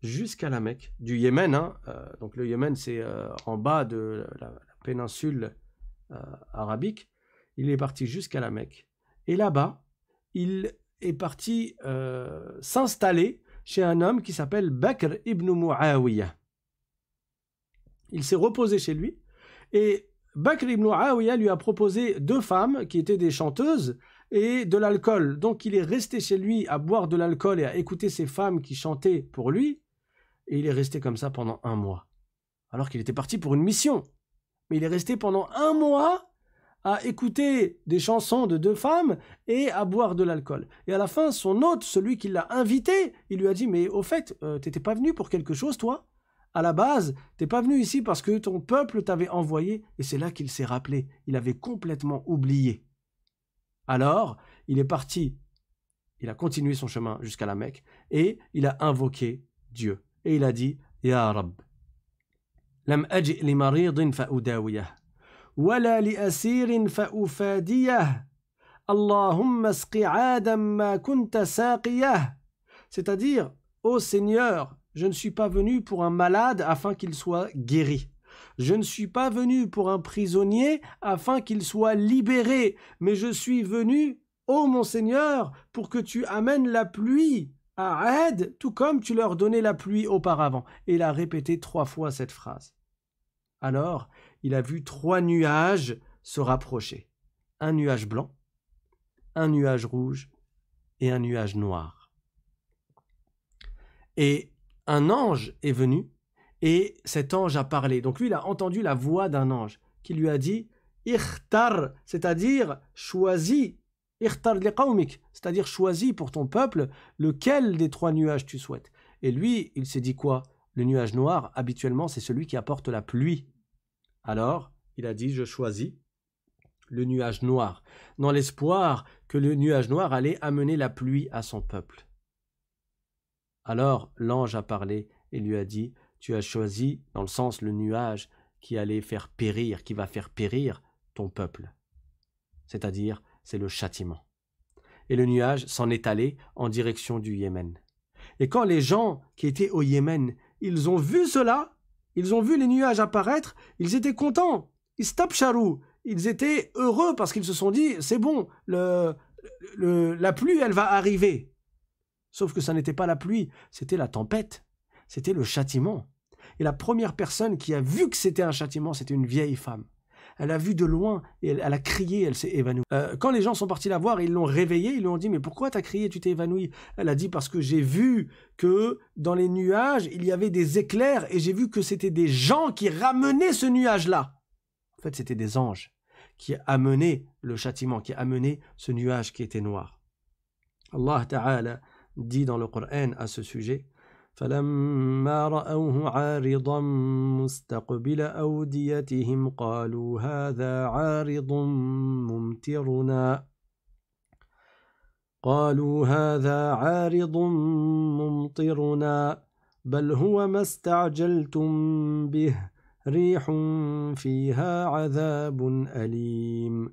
jusqu'à la Mecque, du Yémen. Hein. Euh, donc le Yémen, c'est euh, en bas de la, péninsule euh, arabique. Il est parti jusqu'à la Mecque. Et là-bas, il est parti s'installer chez un homme qui s'appelle Bakr ibn Muawiyah. Il s'est reposé chez lui et Bakr ibn lui a proposé deux femmes qui étaient des chanteuses et de l'alcool. Donc il est resté chez lui à boire de l'alcool et à écouter ces femmes qui chantaient pour lui. Et il est resté comme ça pendant un mois. Alors qu'il était parti pour une mission. Mais il est resté pendant un mois à écouter des chansons de deux femmes et à boire de l'alcool. Et à la fin, son hôte, celui qui l'a invité, il lui a dit Mais au fait, tu euh, t'étais pas venu pour quelque chose, toi à la base, t'es pas venu ici parce que ton peuple t'avait envoyé, et c'est là qu'il s'est rappelé, il avait complètement oublié. Alors, il est parti, il a continué son chemin jusqu'à la Mecque, et il a invoqué Dieu. Et il a dit, Ya C'est-à-dire, ô Seigneur, je ne suis pas venu pour un malade afin qu'il soit guéri. Je ne suis pas venu pour un prisonnier afin qu'il soit libéré, mais je suis venu, ô mon Seigneur, pour que tu amènes la pluie à Aed, tout comme tu leur donnais la pluie auparavant. Et il a répété trois fois cette phrase. Alors, il a vu trois nuages se rapprocher. Un nuage blanc, un nuage rouge et un nuage noir. Et un ange est venu et cet ange a parlé. Donc lui, il a entendu la voix d'un ange qui lui a dit Ikhtar, c'est-à-dire choisis, Ikhtar liqaumik, c'est-à-dire choisis pour ton peuple lequel des trois nuages tu souhaites. Et lui, il s'est dit quoi Le nuage noir, habituellement, c'est celui qui apporte la pluie. Alors, il a dit Je choisis le nuage noir, dans l'espoir que le nuage noir allait amener la pluie à son peuple. Alors l'ange a parlé et lui a dit, Tu as choisi, dans le sens le nuage, qui allait faire périr, qui va faire périr ton peuple. C'est-à-dire, c'est le châtiment. Et le nuage s'en est allé en direction du Yémen. Et quand les gens qui étaient au Yémen, ils ont vu cela, ils ont vu les nuages apparaître, ils étaient contents. Ils charou ils étaient heureux parce qu'ils se sont dit, c'est bon, la pluie, elle va arriver. Sauf que ça n'était pas la pluie, c'était la tempête, c'était le châtiment. Et la première personne qui a vu que c'était un châtiment, c'était une vieille femme. Elle a vu de loin et elle, a crié, elle s'est évanouie. Euh, quand les gens sont partis la voir, ils l'ont réveillée, ils lui ont dit Mais pourquoi tu as crié, tu t'es évanouie Elle a dit Parce que j'ai vu que dans les nuages, il y avait des éclairs et j'ai vu que c'était des gens qui ramenaient ce nuage-là. En fait, c'était des anges qui amenaient le châtiment, qui amenaient ce nuage qui était noir. Allah Ta'ala dit dans le Coran à ce sujet فلما رأوه عارضا مستقبل أوديتهم قالوا هذا عارض ممطرنا قالوا هذا عارض ممطرنا بل هو ما استعجلتم به ريح فيها عذاب أليم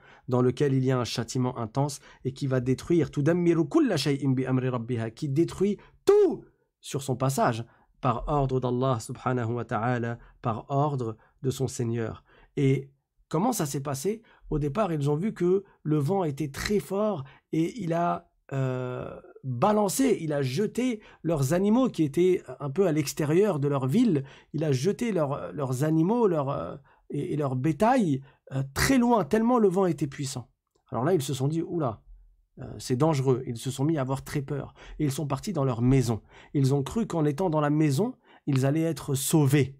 dans lequel il y a un châtiment intense et qui va détruire tout qui détruit tout sur son passage par ordre d'Allah subhanahu wa ta'ala, par ordre de son Seigneur. Et comment ça s'est passé Au départ, ils ont vu que le vent était très fort et il a euh, balancé, il a jeté leurs animaux qui étaient un peu à l'extérieur de leur ville, il a jeté leurs animaux leur, euh, et, leur bétail euh, très loin, tellement le vent était puissant. Alors là, ils se sont dit, oula, euh, c'est dangereux. Ils se sont mis à avoir très peur. Et ils sont partis dans leur maison. Ils ont cru qu'en étant dans la maison, ils allaient être sauvés.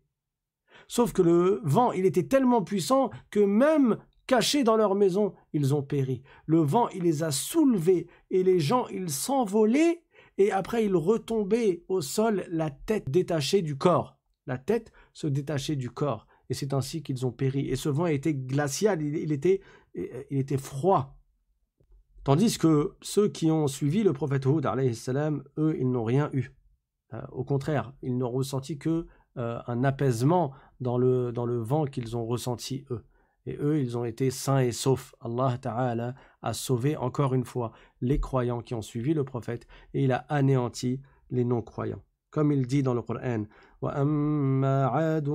Sauf que le vent, il était tellement puissant que même cachés dans leur maison, ils ont péri. Le vent, il les a soulevés et les gens, ils s'envolaient et après ils retombaient au sol, la tête détachée du corps. La tête se détachait du corps et c'est ainsi qu'ils ont péri. Et ce vent été glacial, il, était, euh, il était froid. Tandis que ceux qui ont suivi le prophète Houd, eux, ils n'ont rien eu. Euh, au contraire, ils n'ont ressenti que euh, un apaisement dans le, dans le vent qu'ils ont ressenti eux. Et eux, ils ont été sains et saufs. Allah Ta'ala a sauvé encore une fois les croyants qui ont suivi le prophète et il a anéanti les non-croyants. comme il dit القران وأما عاد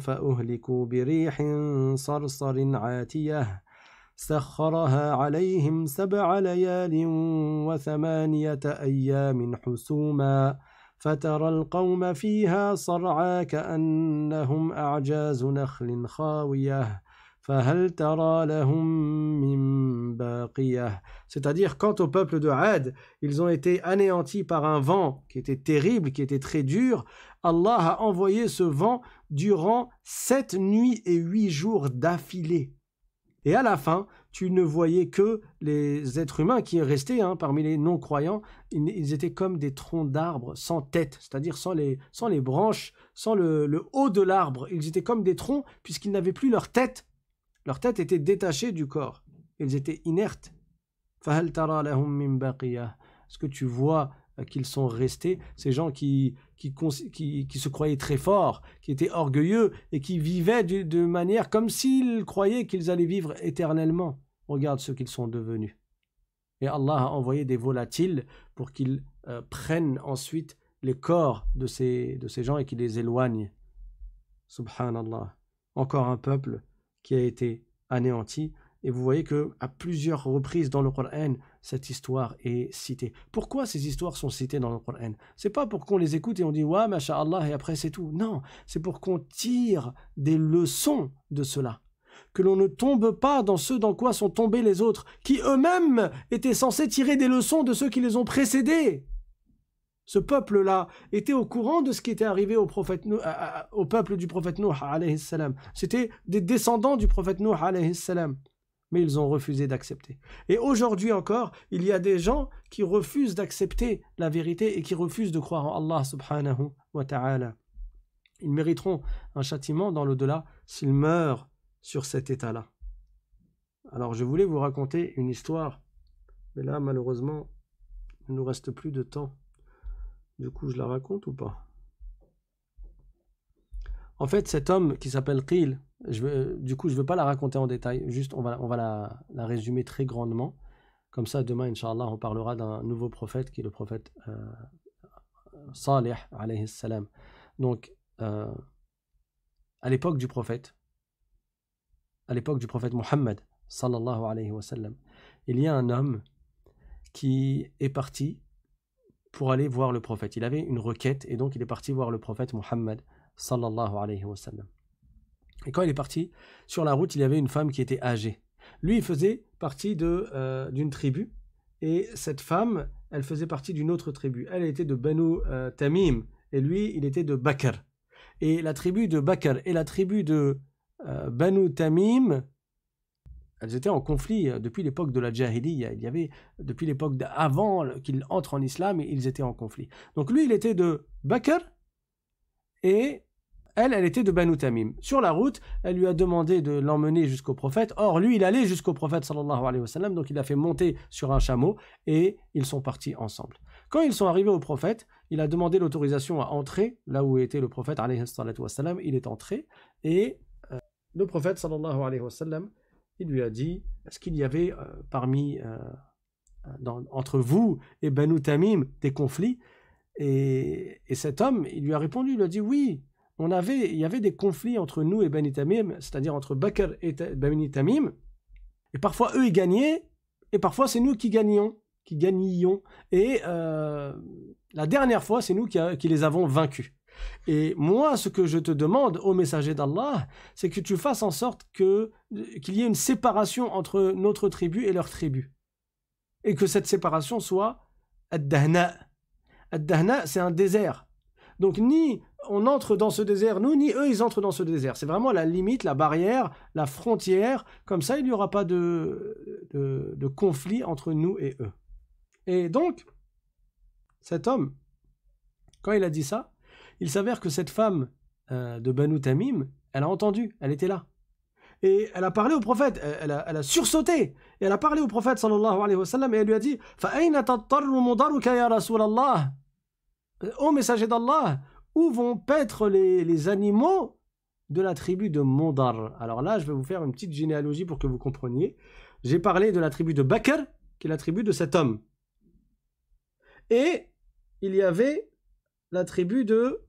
فأهلكوا بريح صرصر عاتية سخرها عليهم سبع ليال وثمانية أيام حسوما فترى القوم فيها صرعى كأنهم أعجاز نخل خاوية C'est-à-dire, quant au peuple de Had, ils ont été anéantis par un vent qui était terrible, qui était très dur. Allah a envoyé ce vent durant sept nuits et huit jours d'affilée. Et à la fin, tu ne voyais que les êtres humains qui restaient hein, parmi les non-croyants. Ils, étaient comme des troncs d'arbres sans tête, c'est-à-dire sans les, branches, sans le haut de l'arbre. Ils étaient comme des troncs puisqu'ils n'avaient plus leur tête leur tête était détachée du corps. Elles étaient inertes. Est-ce que tu vois euh, qu'ils sont restés, ces gens qui, qui, qui, se croyaient très forts, qui étaient orgueilleux et qui vivaient de, manière comme s'ils croyaient qu'ils allaient vivre éternellement. Regarde ce qu'ils sont devenus. Et Allah a envoyé des volatiles pour qu'ils euh, prennent ensuite les corps de ces, de ces gens et qu'ils les éloignent. Subhanallah. Encore un peuple qui a été anéanti. Et vous voyez que à plusieurs reprises dans le Coran, cette histoire est citée. Pourquoi ces histoires sont citées dans le Coran C'est pas pour qu'on les écoute et on dit ouais, Allah et après c'est tout. Non, c'est pour qu'on tire des leçons de cela. Que l'on ne tombe pas dans ce dans quoi sont tombés les autres, qui eux-mêmes étaient censés tirer des leçons de ceux qui les ont précédés ce peuple-là était au courant de ce qui était arrivé au, prophète, au peuple du prophète Nuh C'était des descendants du prophète Nuh Mais ils ont refusé d'accepter. Et aujourd'hui encore, il y a des gens qui refusent d'accepter la vérité et qui refusent de croire en Allah subhanahu wa ta'ala. Ils mériteront un châtiment dans l'au-delà s'ils meurent sur cet état-là. Alors je voulais vous raconter une histoire, mais là malheureusement, il ne nous reste plus de temps. Du coup, je la raconte ou pas En fait, cet homme qui s'appelle Qil, je du coup, je ne veux pas la raconter en détail, juste on va, on va la, résumer très grandement. Comme ça, demain, Inch'Allah, on parlera d'un nouveau prophète qui est le prophète euh, Salih, alayhi Donc, euh, à l'époque du prophète, à l'époque du prophète Mohammed, sallallahu alayhi wa il y a un homme qui est parti pour aller voir le prophète. Il avait une requête et donc il est parti voir le prophète Mohammed Et quand il est parti sur la route, il y avait une femme qui était âgée. Lui, il faisait partie euh, d'une tribu et cette femme, elle faisait partie d'une autre tribu. Elle était de Banu euh, Tamim et lui, il était de Bakr. Et la tribu de Bakr et la tribu de euh, Banu Tamim elles étaient en conflit euh, depuis l'époque de la Jahiliya. Il y avait, depuis l'époque d'avant qu'il entre en islam, ils étaient en conflit. Donc lui, il était de Bakr et elle, elle était de Banu Tamim. Sur la route, elle lui a demandé de l'emmener jusqu'au prophète. Or, lui, il allait jusqu'au prophète sallallahu alayhi wa sallam, donc il l'a fait monter sur un chameau et ils sont partis ensemble. Quand ils sont arrivés au prophète, il a demandé l'autorisation à entrer là où était le prophète alayhi wa sallam. Il est entré et euh, le prophète sallallahu alayhi wa sallam il lui a dit Est-ce qu'il y avait euh, parmi euh, euh, entre vous et Banu Tamim des conflits et, cet homme, il lui a répondu Il a dit Oui, on avait, il y avait des conflits entre nous et Banu Tamim, c'est-à-dire entre Bakr et Banu Tamim. Et parfois eux ils gagnaient, et parfois c'est nous qui gagnions, qui gagnions. Et la dernière fois, c'est nous qui les avons vaincus. Et moi, ce que je te demande, ô messager d'Allah, c'est que tu fasses en sorte que qu'il y ait une séparation entre notre tribu et leur tribu. Et que cette séparation soit Ad-Dahna. Ad-Dahna, c'est un désert. Donc ni on entre dans ce désert, nous, ni eux, ils entrent dans ce désert. C'est vraiment la limite, la barrière, la frontière. Comme ça, il n'y aura pas de, de conflit entre nous et eux. Et donc, cet homme, quand il a dit ça, il s'avère que cette femme euh, de Banu Tamim, elle a entendu, elle était là. Et elle a parlé au prophète, euh, elle a, elle sursauté, et elle a parlé au prophète sallallahu alayhi wa sallam, et elle lui a dit euh, Ô messager d'Allah, où vont paître les, les animaux de la tribu de Mondar Alors là, je vais vous faire une petite généalogie pour que vous compreniez. J'ai parlé de la tribu de Bakr, qui est la tribu de cet homme. Et il y avait la tribu de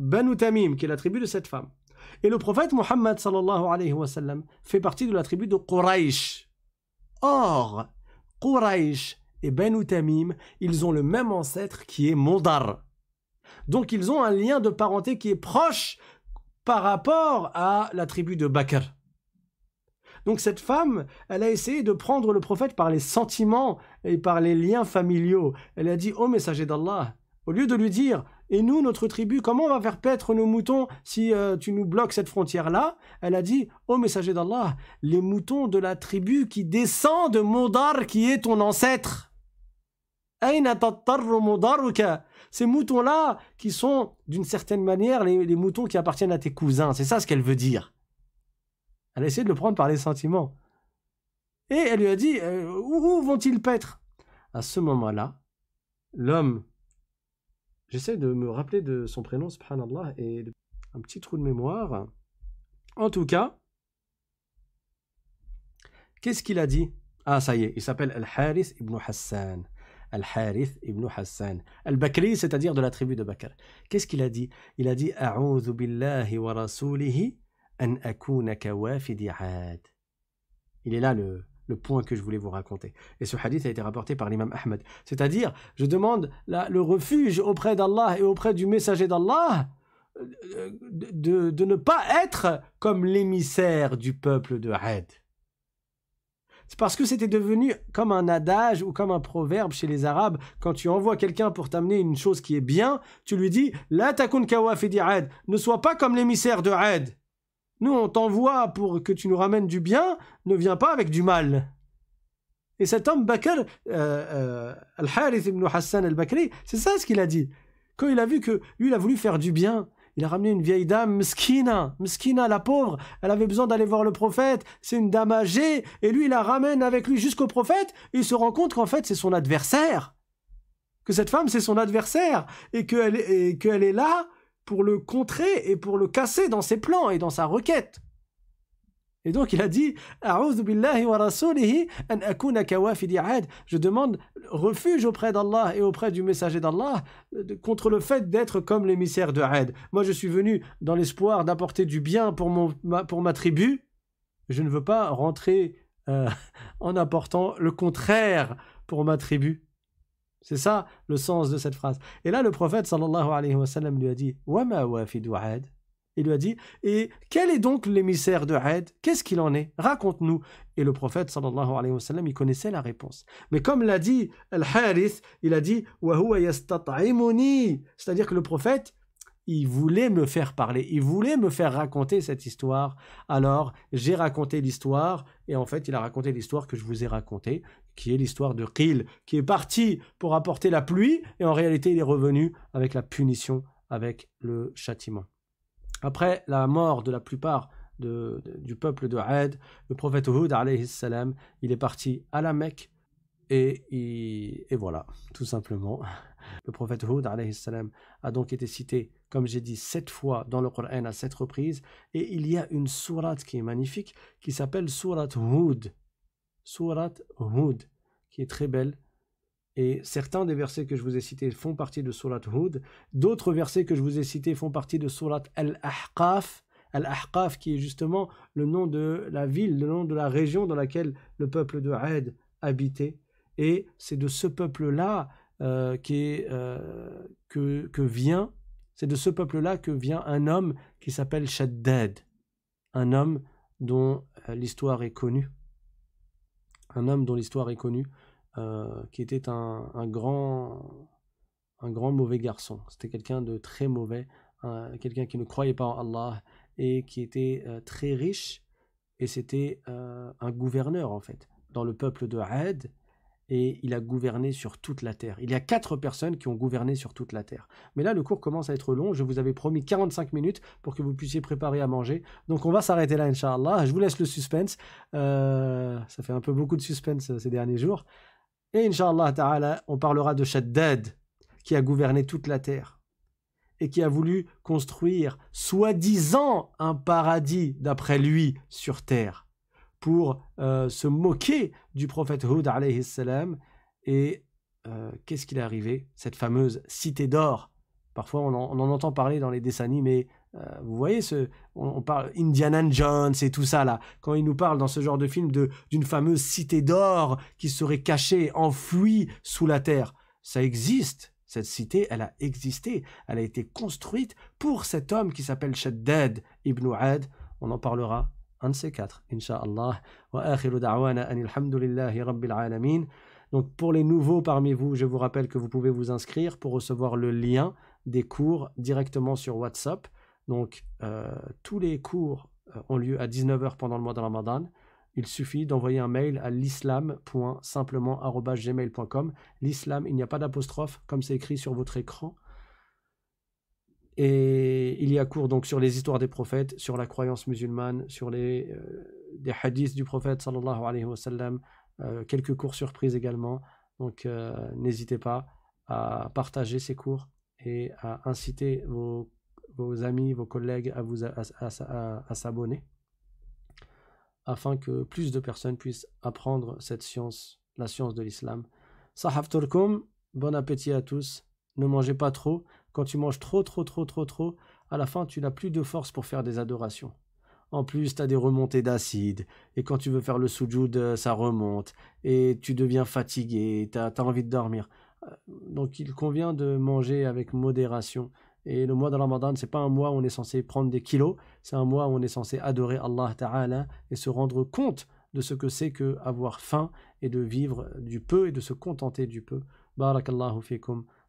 ben Utamim, qui est la tribu de cette femme. Et le prophète Mohammed sallallahu alayhi wa sallam fait partie de la tribu de Quraysh. Or, Quraysh et Ben Utamim, ils ont le même ancêtre qui est Mondar. Donc ils ont un lien de parenté qui est proche par rapport à la tribu de Bakr. Donc cette femme, elle a essayé de prendre le prophète par les sentiments et par les liens familiaux. Elle a dit, ô oh, messager d'Allah, au lieu de lui dire, et nous, notre tribu, comment on va faire paître nos moutons si euh, tu nous bloques cette frontière-là Elle a dit, ô messager d'Allah, les moutons de la tribu qui descend de Modar qui est ton ancêtre. Ces moutons-là qui sont, d'une certaine manière, les, moutons qui appartiennent à tes cousins. C'est ça ce qu'elle veut dire. Elle a essayé de le prendre par les sentiments. Et elle lui a dit, euh, où vont-ils paître À ce moment-là, l'homme J'essaie de me rappeler de son prénom, subhanallah, et un petit trou de mémoire. En tout cas, qu'est-ce qu'il a dit Ah, ça y est, il s'appelle Al-Harith ibn Hassan. Al-Harith ibn Hassan. Al-Bakri, c'est-à-dire de la tribu de Bakr. Qu'est-ce qu'il a dit Il a dit billahi wa rasoulihi an Il est là le, le point que je voulais vous raconter. Et ce hadith a été rapporté par l'imam Ahmed. C'est-à-dire, je demande le refuge auprès d'Allah et auprès du messager d'Allah euh, de, ne pas être comme l'émissaire du peuple de Had. C'est parce que c'était devenu comme un adage ou comme un proverbe chez les Arabes. Quand tu envoies quelqu'un pour t'amener une chose qui est bien, tu lui dis La takun kawafidi ne sois pas comme l'émissaire de Had. Nous, on t'envoie pour que tu nous ramènes du bien, ne viens pas avec du mal. Et cet homme, Bakr, euh, euh, Al-Harith ibn Hassan al-Bakri, c'est ça ce qu'il a dit. Quand il a vu que lui, il a voulu faire du bien, il a ramené une vieille dame, Mskina, Mskina, la pauvre, elle avait besoin d'aller voir le prophète, c'est une dame âgée, et lui, il la ramène avec lui jusqu'au prophète, et il se rend compte qu'en fait, c'est son adversaire. Que cette femme, c'est son adversaire, et qu'elle est là pour le contrer et pour le casser dans ses plans et dans sa requête. Et donc il a dit Je demande refuge auprès d'Allah et auprès du messager d'Allah euh, contre le fait d'être comme l'émissaire de Had. Moi je suis venu dans l'espoir d'apporter du bien pour, ma, pour ma tribu. Je ne veux pas rentrer euh, en apportant le contraire pour ma tribu. C'est ça le sens de cette phrase. Et là, le prophète sallallahu alayhi wa sallam lui a dit Wama Il lui a dit Et quel est donc l'émissaire de Ad Qu'est-ce qu'il en est Raconte-nous. Et le prophète sallallahu alayhi wa sallam, il connaissait la réponse. Mais comme l'a dit Al-Harith, il a dit C'est-à-dire que le prophète, il voulait me faire parler, il voulait me faire raconter cette histoire. Alors, j'ai raconté l'histoire, et en fait, il a raconté l'histoire que je vous ai racontée qui est l'histoire de Qil, qui est parti pour apporter la pluie, et en réalité il est revenu avec la punition, avec le châtiment. Après la mort de la plupart du peuple de Had, le prophète Hud, salam, il est parti à la Mecque, et, voilà, tout simplement. Le prophète Hud, salam, a donc été cité, comme j'ai dit, sept fois dans le Coran à sept reprises, et il y a une sourate qui est magnifique, qui s'appelle Sourate Houd, Surat Hud, qui est très belle. Et certains des versets que je vous ai cités font partie de Surat Hud. D'autres versets que je vous ai cités font partie de Surat Al-Ahqaf. Al-Ahqaf, qui est justement le nom de la ville, le nom de la région dans laquelle le peuple de Aïd habitait. Et c'est de ce peuple-là euh, euh, que, que vient, c'est de ce peuple-là que vient un homme qui s'appelle Shaddad, un homme dont euh, l'histoire est connue un homme dont l'histoire est connue, euh, qui était un, grand, un grand mauvais garçon. C'était quelqu'un de très mauvais, quelqu'un qui ne croyait pas en Allah et qui était euh, très riche. Et c'était euh, un gouverneur, en fait, dans le peuple de Had et il a gouverné sur toute la terre. Il y a quatre personnes qui ont gouverné sur toute la terre. Mais là, le cours commence à être long. Je vous avais promis 45 minutes pour que vous puissiez préparer à manger. Donc, on va s'arrêter là, Inch'Allah. Je vous laisse le suspense. Euh, ça fait un peu beaucoup de suspense euh, ces derniers jours. Et Inch'Allah on parlera de Shaddad, qui a gouverné toute la terre et qui a voulu construire, soi-disant, un paradis, d'après lui, sur terre pour euh, se moquer du prophète Hud alayhi salam. Et euh, qu'est-ce qu'il est arrivé Cette fameuse cité d'or. Parfois, on en, entend parler dans les dessins animés. Euh, vous voyez, ce, on, parle Indiana Jones et tout ça là. Quand il nous parle dans ce genre de film d'une fameuse cité d'or qui serait cachée, enfouie sous la terre, ça existe. Cette cité, elle a existé. Elle a été construite pour cet homme qui s'appelle Shaddad ibn Ad. On en parlera un de ces quatre, Inch'Allah. Donc pour les nouveaux parmi vous, je vous rappelle que vous pouvez vous inscrire pour recevoir le lien des cours directement sur WhatsApp. Donc euh, tous les cours euh, ont lieu à 19h pendant le mois de Ramadan. Il suffit d'envoyer un mail à l'islam.simplement.gmail.com. L'islam, il n'y a pas d'apostrophe, comme c'est écrit sur votre écran. Et il y a cours donc sur les histoires des prophètes, sur la croyance musulmane, sur les euh, hadiths du prophète sallallahu alayhi wa euh, quelques cours surprises également. Donc euh, n'hésitez pas à partager ces cours et à inciter vos, amis, vos collègues à, vous, à, s'abonner afin que plus de personnes puissent apprendre cette science, la science de l'islam. Sahaf bon appétit à tous, ne mangez pas trop. Quand tu manges trop, trop, trop, trop, trop, à la fin, tu n'as plus de force pour faire des adorations. En plus, tu as des remontées d'acide, et quand tu veux faire le soujoud, euh, ça remonte, et tu deviens fatigué, tu as, envie de dormir. Euh, donc, il convient de manger avec modération. Et le mois de Ramadan, c'est pas un mois où on est censé prendre des kilos, c'est un mois où on est censé adorer Allah Ta'ala et se rendre compte de ce que c'est que avoir faim et de vivre du peu et de se contenter du peu. Barakallahu fikum.